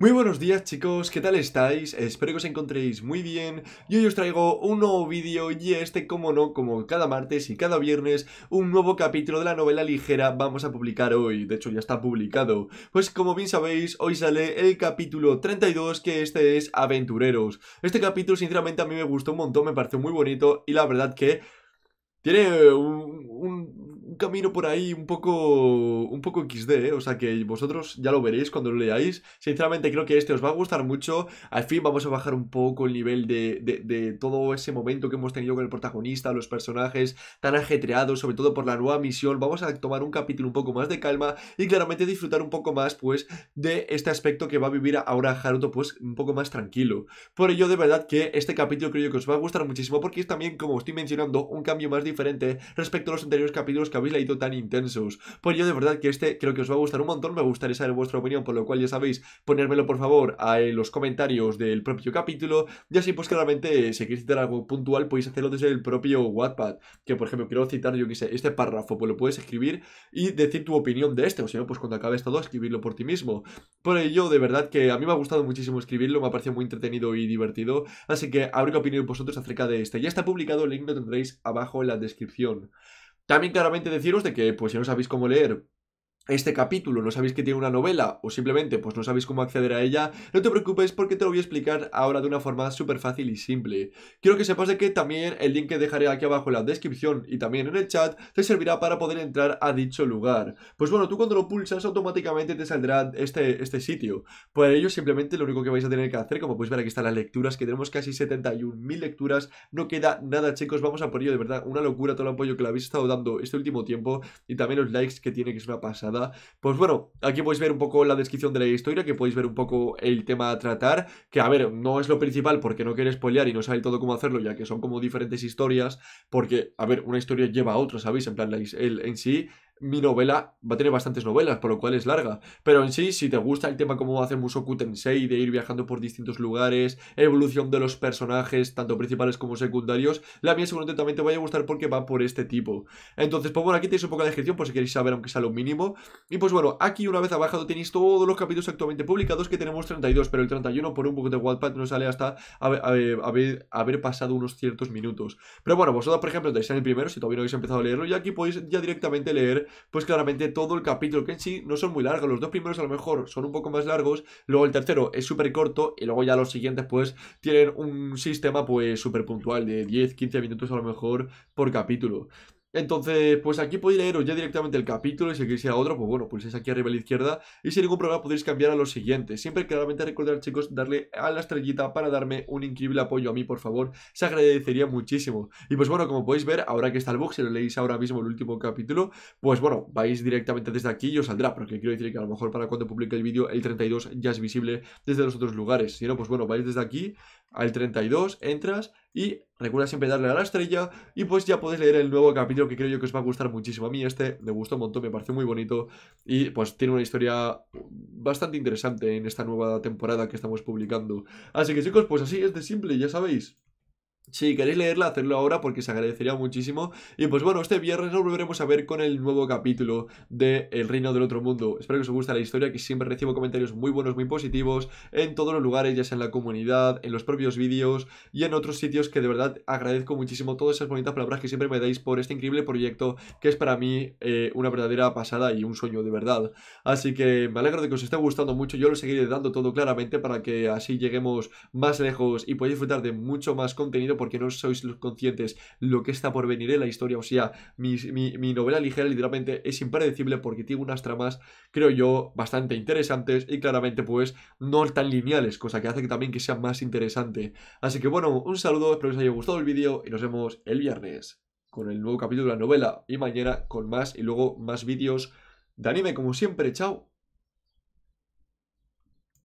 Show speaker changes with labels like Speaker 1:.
Speaker 1: Muy buenos días chicos, ¿qué tal estáis? Espero que os encontréis muy bien y hoy os traigo un nuevo vídeo y este, como no, como cada martes y cada viernes, un nuevo capítulo de la novela ligera vamos a publicar hoy, de hecho ya está publicado. Pues como bien sabéis, hoy sale el capítulo 32 que este es Aventureros. Este capítulo sinceramente a mí me gustó un montón, me pareció muy bonito y la verdad que tiene un, un camino por ahí un poco, un poco XD, ¿eh? o sea que vosotros ya lo veréis cuando lo leáis. Sinceramente creo que este os va a gustar mucho. Al fin vamos a bajar un poco el nivel de, de todo ese momento que hemos tenido con el protagonista, los personajes tan ajetreados, sobre todo por la nueva misión. Vamos a tomar un capítulo un poco más de calma y claramente disfrutar un poco más pues de este aspecto que va a vivir ahora Haruto pues un poco más tranquilo. Por ello de verdad que este capítulo creo que os va a gustar muchísimo porque es también como os estoy mencionando un cambio más diferente respecto a los anteriores capítulos que habéis leído tan intensos. Pues yo de verdad que este creo que os va a gustar un montón, me gustaría saber vuestra opinión, por lo cual ya sabéis, ponérmelo por favor en los comentarios del propio capítulo, y así pues claramente si queréis citar algo puntual podéis hacerlo desde el propio Wattpad, que por ejemplo quiero citar yo que sé, este párrafo, pues lo puedes escribir y decir tu opinión de este, o sea pues cuando acabes todo escribirlo por ti mismo. Por ello, de verdad que a mí me ha gustado muchísimo escribirlo, me ha parecido muy entretenido y divertido, así que abro que opinión vosotros acerca de este. Ya está publicado, el link lo tendréis abajo en la descripción. También claramente deciros de que, pues si no sabéis cómo leer este capítulo, no sabéis que tiene una novela o simplemente pues no sabéis cómo acceder a ella, no te preocupes porque te lo voy a explicar ahora de una forma súper fácil y simple. Quiero que sepas de que también el link que dejaré aquí abajo en la descripción y también en el chat te servirá para poder entrar a dicho lugar. Pues bueno, tú cuando lo pulsas automáticamente te saldrá este, este sitio. Por ello simplemente lo único que vais a tener que hacer, como podéis ver aquí están las lecturas, que tenemos casi 71.000 lecturas, no queda nada chicos, vamos a por ello de verdad, una locura todo el apoyo que le habéis estado dando este último tiempo y también los likes que tiene que es una pasada pues bueno, aquí podéis ver un poco la descripción de la historia, que podéis ver un poco el tema a tratar, que a ver, no es lo principal porque no quiere spoilear y no sabe todo cómo hacerlo, ya que son como diferentes historias, porque, a ver, una historia lleva a otra, ¿sabéis? En plan, el, en sí, mi novela va a tener bastantes novelas, por lo cual es larga. Pero en sí, si te gusta el tema como hace Musoku Tensei, de ir viajando por distintos lugares, evolución de los personajes, tanto principales como secundarios, la mía seguramente también te vaya a gustar porque va por este tipo. Entonces, pues bueno, aquí tenéis un poco de descripción por si queréis saber, aunque sea lo mínimo. Y pues bueno, aquí una vez bajado tenéis todos los capítulos actualmente publicados, que tenemos 32, pero el 31 por un poco de Wattpad no sale hasta haber, haber pasado unos ciertos minutos. Pero bueno, vosotros, por ejemplo, estáis en el primero, si todavía no habéis empezado a leerlo, y aquí podéis ya directamente leer pues claramente todo el capítulo, que en sí no son muy largos, los dos primeros a lo mejor son un poco más largos, luego el tercero es súper corto y luego ya los siguientes pues tienen un sistema pues súper puntual de 10, 15 minutos a lo mejor por capítulo. Entonces, pues aquí podéis leeros ya directamente el capítulo y si queréis ir a otro, pues bueno, pues es aquí arriba a la izquierda y sin ningún problema podéis cambiar a los siguientes. Siempre claramente recordar, chicos, darle a la estrellita para darme un increíble apoyo a mí, por favor, se agradecería muchísimo. Y pues bueno, como podéis ver, ahora que está el box, si lo leéis ahora mismo el último capítulo, pues bueno, vais directamente desde aquí y os saldrá, porque quiero decir que a lo mejor para cuando publique el vídeo el 32 ya es visible desde los otros lugares. Si no, pues bueno, vais desde aquí al 32, entras y recuerda siempre darle a la estrella y pues ya podéis leer el nuevo capítulo que creo yo que os va a gustar muchísimo. A mí este me gustó un montón, me pareció muy bonito y pues tiene una historia bastante interesante en esta nueva temporada que estamos publicando. Así que chicos, pues así es de simple, ya sabéis. Si queréis leerla, hacerlo ahora porque se agradecería muchísimo. Y pues bueno, este viernes nos volveremos a ver con el nuevo capítulo de El Reino del Otro Mundo. Espero que os guste la historia, que siempre recibo comentarios muy buenos, muy positivos en todos los lugares, ya sea en la comunidad, en los propios vídeos y en otros sitios que de verdad agradezco muchísimo todas esas bonitas palabras que siempre me dais por este increíble proyecto que es para mí eh, una verdadera pasada y un sueño de verdad. Así que me alegro de que os esté gustando mucho, yo lo seguiré dando todo claramente para que así lleguemos más lejos y podáis disfrutar de mucho más contenido porque no sois los conscientes lo que está por venir en la historia. O sea, mi, novela ligera literalmente es impredecible porque tiene unas tramas, creo yo, bastante interesantes y claramente pues no tan lineales, cosa que hace que también que sea más interesante. Así que bueno, un saludo, espero que os haya gustado el vídeo y nos vemos el viernes con el nuevo capítulo de la novela y mañana con más y luego más vídeos de anime como siempre. Chao.